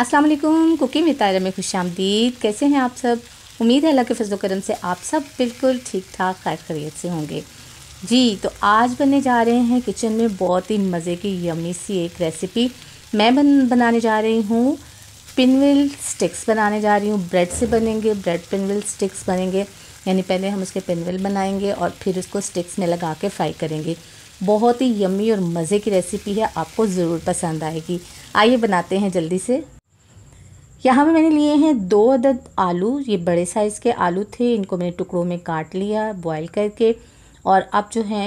अस्सलाम वालेकुम cooking with तायरा में खुश आमदीद कैसे हैं आप सब उम्मीद है अल्लाह के फजल करम से आप सब बिल्कुल ठीक ठाक खैर खरीत से होंगे जी तो आज बनने जा रहे हैं किचन में बहुत ही मज़े की यमी सी एक रेसिपी मैं बन बनाने जा रही हूँ पिनविल स्टिक्स बनाने जा रही हूँ ब्रेड से बनेंगे ब्रेड पिनविल स्टिक्स बनेंगे यानी पहले हम उसके पिनविल बनाएंगे और फिर उसको स्टिक्स में लगा के फ्राई करेंगे बहुत ही यमी और मज़े की रेसिपी है आपको ज़रूर पसंद आएगी आइए बनाते हैं जल्दी से यहाँ पे मैंने लिए हैं दो अदद आलू ये बड़े साइज़ के आलू थे इनको मैंने टुकड़ों में काट लिया बॉईल करके और अब जो है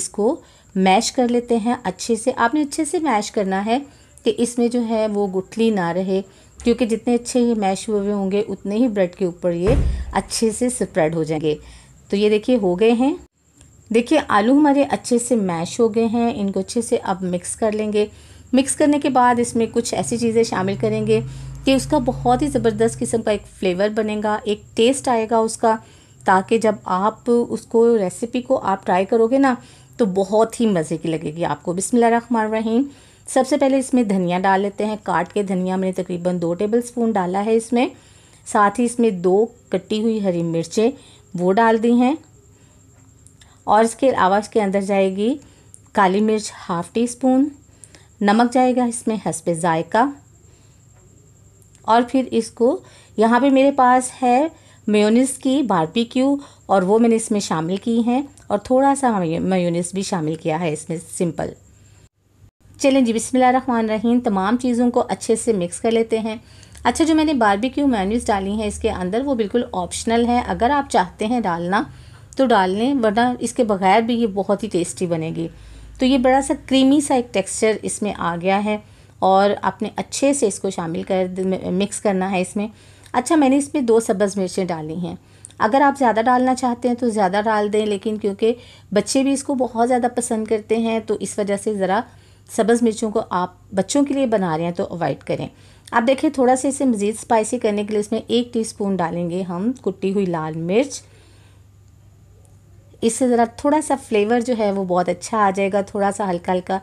इसको मैश कर लेते हैं अच्छे से आपने अच्छे से मैश करना है कि इसमें जो है वो गुठली ना रहे क्योंकि जितने अच्छे ये मैश हुए हुए होंगे उतने ही ब्रेड के ऊपर ये अच्छे से स्प्रेड हो जाएंगे तो ये देखिए हो गए हैं देखिए आलू हमारे अच्छे से मैश हो गए हैं इनको अच्छे से अब मिक्स कर लेंगे मिक्स करने के बाद इसमें कुछ ऐसी चीज़ें शामिल करेंगे कि उसका बहुत ही ज़बरदस्त किस्म का एक फ्लेवर बनेगा एक टेस्ट आएगा उसका ताकि जब आप उसको रेसिपी को आप ट्राई करोगे ना तो बहुत ही मज़े की लगेगी आपको बिसमिल्ल रहीम सबसे पहले इसमें धनिया डाल लेते हैं काट के धनिया मैंने तकरीबन दो टेबल स्पून डाला है इसमें साथ ही इसमें दो कटी हुई हरी मिर्चें वो डाल दी हैं और इसके अलावा इसके अंदर जाएगी काली मिर्च हाफ़ टी स्पून नमक जाएगा इसमें हंसपे ज़ायका और फिर इसको यहाँ पे मेरे पास है मेयोनिस की बारबेक्यू और वो मैंने इसमें शामिल की हैं और थोड़ा सा मेयोनिस भी शामिल किया है इसमें सिंपल चलें जी बिसमान रहीम तमाम चीज़ों को अच्छे से मिक्स कर लेते हैं अच्छा जो मैंने क्यू मेयोनीस डाली हैं इसके अंदर वो बिल्कुल ऑप्शनल है अगर आप चाहते हैं डालना तो डाल लें वरना इसके बगैर भी ये बहुत ही टेस्टी बनेगी तो ये बड़ा सा क्रीमी सा एक टेक्सचर इसमें आ गया है और आपने अच्छे से इसको शामिल कर मिक्स करना है इसमें अच्छा मैंने इसमें दो सब्ज़ मिर्चें डाली हैं अगर आप ज़्यादा डालना चाहते हैं तो ज़्यादा डाल दें लेकिन क्योंकि बच्चे भी इसको बहुत ज़्यादा पसंद करते हैं तो इस वजह से ज़रा सब्ज़ मिर्चों को आप बच्चों के लिए बना रहे हैं तो अवॉइड करें आप देखिए थोड़ा सा इसे मज़ीद स्पाइसी करने के लिए इसमें एक टीस्पून डालेंगे हम कुटी हुई लाल मिर्च इससे ज़रा थोड़ा सा फ्लेवर जो है वो बहुत अच्छा आ जाएगा थोड़ा सा हल्का हल्का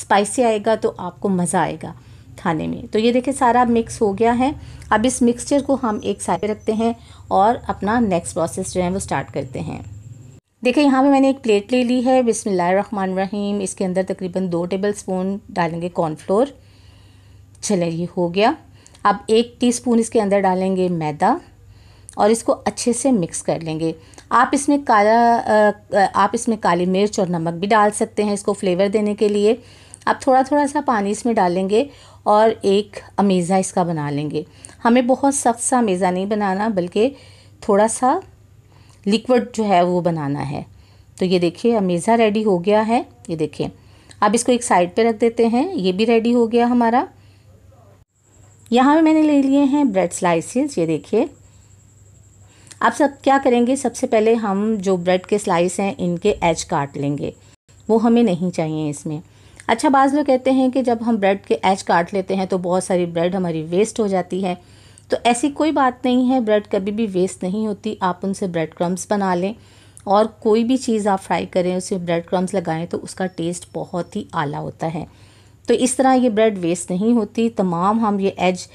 स्पाइसी आएगा तो आपको मज़ा आएगा खाने में तो ये देखिए सारा मिक्स हो गया है अब इस मिक्सचर को हम एक साइड रखते हैं और अपना नेक्स्ट प्रोसेस जो है वो स्टार्ट करते हैं देखिए यहाँ पे मैंने एक प्लेट ले ली है बिसमान रहीम इसके अंदर तकरीबन दो टेबल स्पून डालेंगे कॉर्नफ्लोर चले ये हो गया अब एक स्पून इसके अंदर डालेंगे मैदा और इसको अच्छे से मिक्स कर लेंगे आप इसमें काला आप इसमें काली मिर्च और नमक भी डाल सकते हैं इसको फ्लेवर देने के लिए आप थोड़ा थोड़ा सा पानी इसमें डालेंगे और एक अमेज़ा इसका बना लेंगे हमें बहुत सख्त सा अमेज़ा नहीं बनाना बल्कि थोड़ा सा लिक्विड जो है वो बनाना है तो ये देखिए अमेज़ा रेडी हो गया है ये देखिए अब इसको एक साइड पे रख देते हैं ये भी रेडी हो गया हमारा यहाँ मैंने ले लिए हैं ब्रेड स्लाइसेस ये देखिए आप सब क्या करेंगे सबसे पहले हम जो ब्रेड के स्लाइस हैं इनके एज काट लेंगे वो हमें नहीं चाहिए इसमें अच्छा बाज लोग कहते हैं कि जब हम ब्रेड के एज काट लेते हैं तो बहुत सारी ब्रेड हमारी वेस्ट हो जाती है तो ऐसी कोई बात नहीं है ब्रेड कभी भी वेस्ट नहीं होती आप उनसे ब्रेड क्रम्स बना लें और कोई भी चीज़ आप फ्राई करें उसे ब्रेड क्रम्स लगाएं तो उसका टेस्ट बहुत ही आला होता है तो इस तरह ये ब्रेड वेस्ट नहीं होती तमाम हम ये एज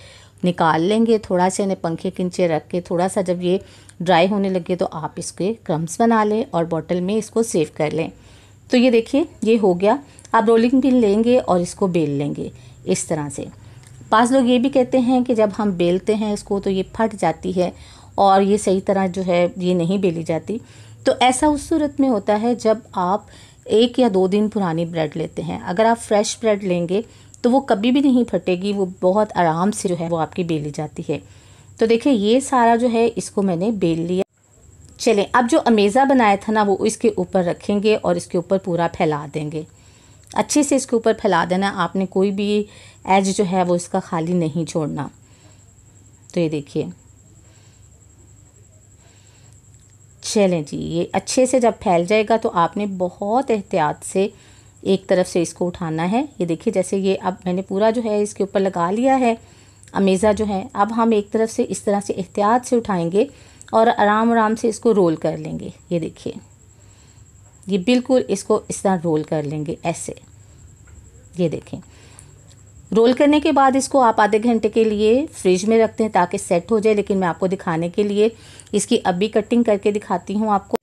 निकाल लेंगे थोड़ा सा इन्हें पंखे के नीचे रख के थोड़ा सा जब ये ड्राई होने लगे तो आप इसके क्रम्स बना लें और बॉटल में इसको सेव कर लें तो ये देखिए ये हो गया आप रोलिंग पिन लेंगे और इसको बेल लेंगे इस तरह से पास लोग ये भी कहते हैं कि जब हम बेलते हैं इसको तो ये फट जाती है और ये सही तरह जो है ये नहीं बेली जाती तो ऐसा उस सूरत में होता है जब आप एक या दो दिन पुरानी ब्रेड लेते हैं अगर आप फ्रेश ब्रेड लेंगे तो वो कभी भी नहीं फटेगी वो बहुत आराम से जो है वो आपकी बेली जाती है तो देखिए ये सारा जो है इसको मैंने बेल लिया चलें अब जो अमेज़ा बनाया था ना वो इसके ऊपर रखेंगे और इसके ऊपर पूरा फैला देंगे अच्छे से इसके ऊपर फैला देना आपने कोई भी एज जो है वो इसका खाली नहीं छोड़ना तो ये देखिए चलें जी ये अच्छे से जब फैल जाएगा तो आपने बहुत एहतियात से एक तरफ से इसको उठाना है ये देखिए जैसे ये अब मैंने पूरा जो है इसके ऊपर लगा लिया है अमेज़ा जो है अब हम एक तरफ से इस तरह से एहतियात से उठाएंगे और आराम आराम से इसको रोल कर लेंगे ये देखिए ये बिल्कुल इसको इस तरह रोल कर लेंगे ऐसे ये देखें रोल करने के बाद इसको आप आधे घंटे के लिए फ्रिज में रखते हैं ताकि सेट हो जाए लेकिन मैं आपको दिखाने के लिए इसकी अभी कटिंग करके दिखाती हूँ आपको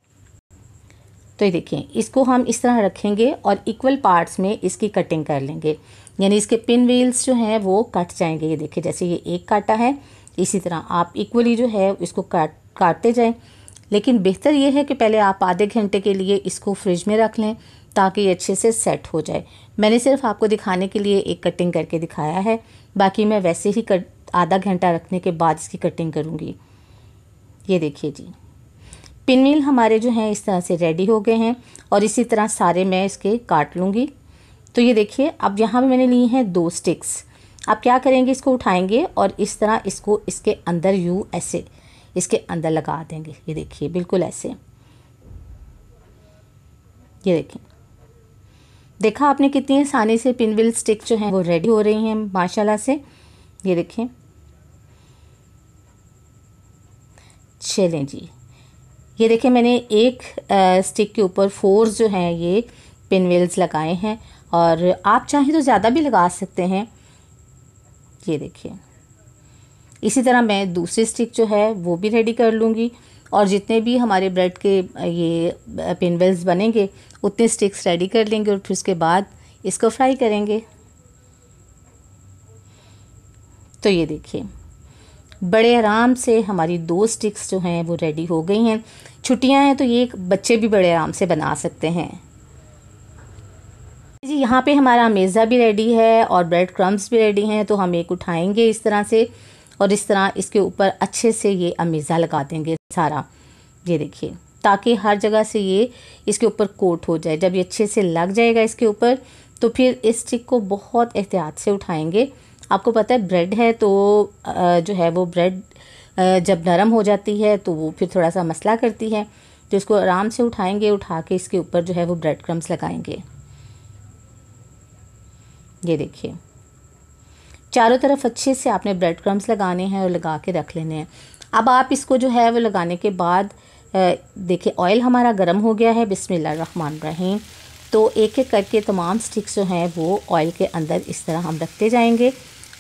तो ये देखिए इसको हम इस तरह रखेंगे और इक्वल पार्ट्स में इसकी कटिंग कर लेंगे यानी इसके पिन व्हील्स जो हैं वो कट जाएंगे ये देखें जैसे ये एक काटा है इसी तरह आप इक्वली जो है इसको काट काटते जाएं लेकिन बेहतर ये है कि पहले आप आधे घंटे के लिए इसको फ्रिज में रख लें ताकि ये अच्छे से सेट हो जाए मैंने सिर्फ आपको दिखाने के लिए एक कटिंग करके दिखाया है बाकी मैं वैसे ही कट आधा घंटा रखने के बाद इसकी कटिंग करूँगी ये देखिए जी पिन मिल हमारे जो हैं इस तरह से रेडी हो गए हैं और इसी तरह सारे मैं इसके काट लूँगी तो ये देखिए अब यहाँ पर मैंने ली हैं दो स्टिक्स आप क्या करेंगे इसको उठाएंगे और इस तरह इसको इसके अंदर यू ऐसे इसके अंदर लगा देंगे ये देखिए बिल्कुल ऐसे ये देखिए देखा आपने कितनी आसानी से पिनविल स्टिक जो है वो रेडी हो रही हैं माशाल्लाह से ये देखिए चलें जी ये देखिए मैंने एक आ, स्टिक के ऊपर फोर जो हैं ये पिनविल्स लगाए हैं और आप चाहें तो ज़्यादा भी लगा सकते हैं ये देखिए इसी तरह मैं दूसरी स्टिक जो है वो भी रेडी कर लूँगी और जितने भी हमारे ब्रेड के ये पिनवेल्स बनेंगे उतने स्टिक्स रेडी कर लेंगे और फिर उसके बाद इसको फ्राई करेंगे तो ये देखिए बड़े आराम से हमारी दो स्टिक्स जो हैं वो रेडी हो गई हैं छुट्टियां हैं तो ये बच्चे भी बड़े आराम से बना सकते हैं जी यहाँ पे हमारा मेज़ा भी रेडी है और ब्रेड क्रम्स भी रेडी हैं तो हम एक उठाएंगे इस तरह से और इस तरह इसके ऊपर अच्छे से ये अमीज़ा लगा देंगे सारा ये देखिए ताकि हर जगह से ये इसके ऊपर कोट हो जाए जब ये अच्छे से लग जाएगा इसके ऊपर तो फिर इस स्टिक को बहुत एहतियात से उठाएंगे आपको पता है ब्रेड है तो जो है वो ब्रेड जब नरम हो जाती है तो वो फिर थोड़ा सा मसला करती है तो इसको आराम से उठाएंगे उठा के इसके ऊपर जो है वो ब्रेड क्रम्स लगाएंगे ये देखिए चारों तरफ अच्छे से आपने ब्रेड क्रम्स लगाने हैं और लगा के रख लेने हैं अब आप इसको जो है वो लगाने के बाद देखिए ऑयल हमारा गर्म हो गया है बिसमान रहीम तो एक एक करके तमाम स्टिक्स जो हैं वो ऑयल के अंदर इस तरह हम रखते जाएंगे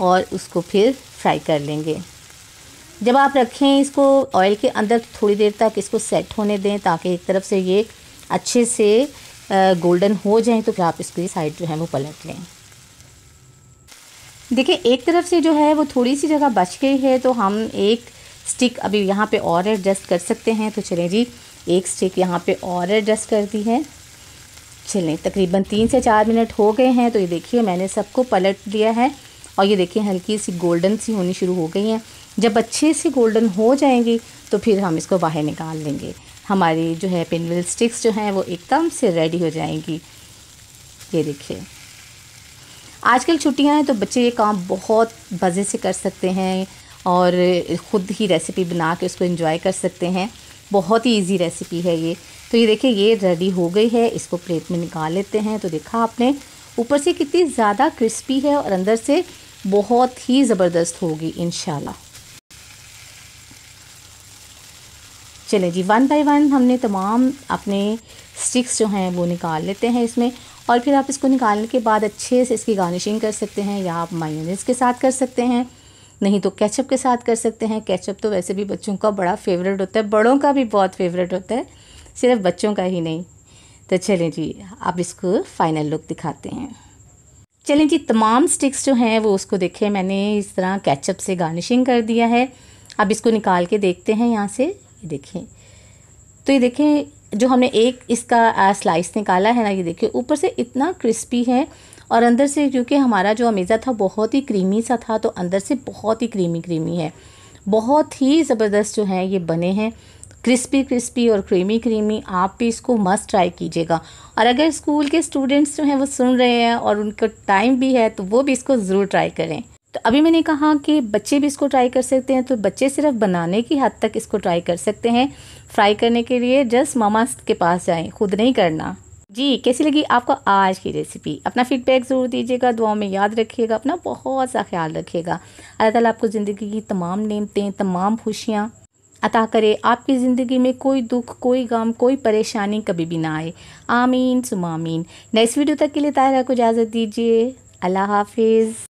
और उसको फिर फ्राई कर लेंगे जब आप रखें इसको ऑयल के अंदर थोड़ी देर तक इसको सेट होने दें ताकि एक तरफ से ये अच्छे से गोल्डन हो जाए तो फिर आप इसकी साइड जो है वो पलट लें देखिए एक तरफ से जो है वो थोड़ी सी जगह बच गई है तो हम एक स्टिक अभी यहाँ पे और एडजस्ट कर सकते हैं तो चलें जी एक स्टिक यहाँ पे और एडजस्ट कर दी है चलें तकरीबन तीन से चार मिनट हो गए हैं तो ये देखिए मैंने सबको पलट दिया है और ये देखिए हल्की सी गोल्डन सी होनी शुरू हो गई हैं जब अच्छे से गोल्डन हो जाएंगी तो फिर हम इसको बाहर निकाल लेंगे हमारी जो है पिनविल स्टिक्स जो हैं वो एकदम से रेडी हो जाएंगी ये देखिए आजकल छुट्टियां हैं तो बच्चे ये काम बहुत मज़े से कर सकते हैं और ख़ुद ही रेसिपी बना के उसको इन्जॉय कर सकते हैं बहुत ही इजी रेसिपी है ये तो ये देखिए ये रेडी हो गई है इसको प्लेट में निकाल लेते हैं तो देखा आपने ऊपर से कितनी ज़्यादा क्रिस्पी है और अंदर से बहुत ही ज़बरदस्त होगी इन चले जी वन बाय वन हमने तमाम अपने स्टिक्स जो हैं वो निकाल लेते हैं इसमें और फिर आप इसको निकालने के बाद अच्छे से इसकी गार्निशिंग कर सकते हैं या आप मायोनीज के साथ कर सकते हैं नहीं तो केचप के साथ कर सकते हैं केचप तो वैसे भी बच्चों का बड़ा फेवरेट होता है बड़ों का भी बहुत फेवरेट होता है सिर्फ बच्चों का ही नहीं तो चलें जी आप इसको फाइनल लुक दिखाते हैं चलें जी तमाम स्टिक्स जो हैं वो उसको देखें मैंने इस तरह केचप से गार्निशिंग कर दिया है अब इसको निकाल के देखते हैं यहाँ से ये देखें तो ये देखें जो हमने एक इसका स्लाइस निकाला है ना ये देखिए ऊपर से इतना क्रिस्पी है और अंदर से क्योंकि हमारा जो अमेज़ा था बहुत ही क्रीमी सा था तो अंदर से बहुत ही क्रीमी क्रीमी है बहुत ही ज़बरदस्त जो है ये बने हैं क्रिस्पी क्रिस्पी और क्रीमी क्रीमी आप भी इसको मस्ट ट्राई कीजिएगा और अगर स्कूल के स्टूडेंट्स जो हैं वो सुन रहे हैं और उनका टाइम भी है तो वो भी इसको ज़रूर ट्राई करें तो अभी मैंने कहा कि बच्चे भी इसको ट्राई कर सकते हैं तो बच्चे सिर्फ बनाने की हद तक इसको ट्राई कर सकते हैं फ्राई करने के लिए जस्ट मामा के पास जाएं खुद नहीं करना जी कैसी लगी आपको आज की रेसिपी अपना फीडबैक ज़रूर दीजिएगा दुआओं में याद रखिएगा अपना बहुत सा ख्याल रखिएगा अल्लाह ताला आपको ज़िंदगी की तमाम नेमतें तमाम खुशियाँ अता करे आपकी ज़िंदगी में कोई दुख कोई गम कोई परेशानी कभी भी ना आए आमीन सुमामीन नेक्स्ट वीडियो तक के लिए तारा को इजाज़त दीजिए अल्लाह हाफिज़